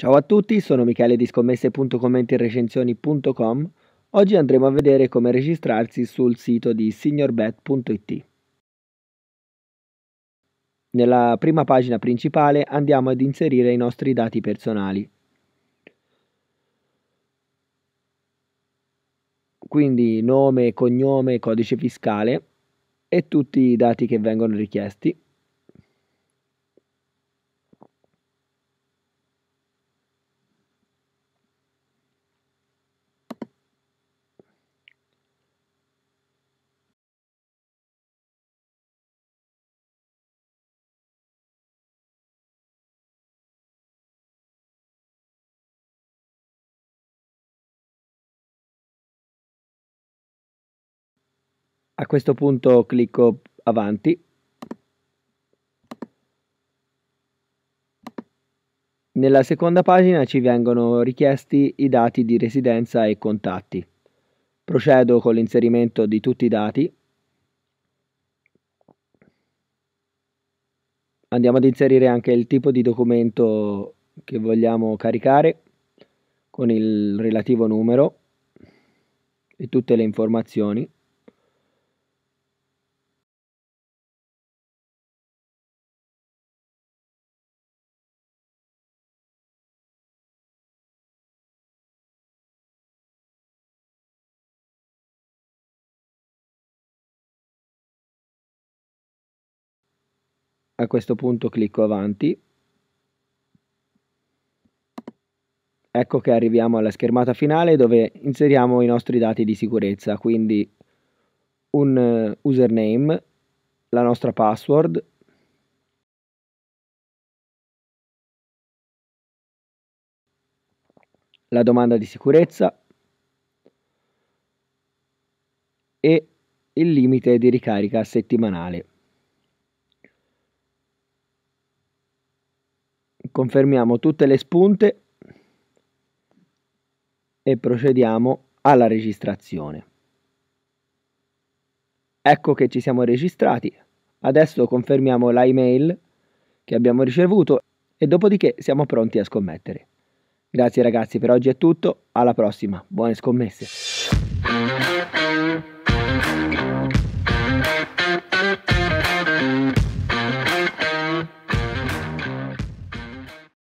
Ciao a tutti, sono Michele di scommesse.commentirecensioni.com. Oggi andremo a vedere come registrarsi sul sito di signorbet.it. Nella prima pagina principale andiamo ad inserire i nostri dati personali. Quindi nome, cognome, codice fiscale e tutti i dati che vengono richiesti. A questo punto clicco avanti. Nella seconda pagina ci vengono richiesti i dati di residenza e contatti. Procedo con l'inserimento di tutti i dati. Andiamo ad inserire anche il tipo di documento che vogliamo caricare con il relativo numero e tutte le informazioni. a questo punto clicco avanti ecco che arriviamo alla schermata finale dove inseriamo i nostri dati di sicurezza quindi un eh, username la nostra password la domanda di sicurezza e il limite di ricarica settimanale confermiamo tutte le spunte e procediamo alla registrazione. Ecco che ci siamo registrati. Adesso confermiamo l'email che abbiamo ricevuto e dopodiché siamo pronti a scommettere. Grazie ragazzi, per oggi è tutto, alla prossima, buone scommesse.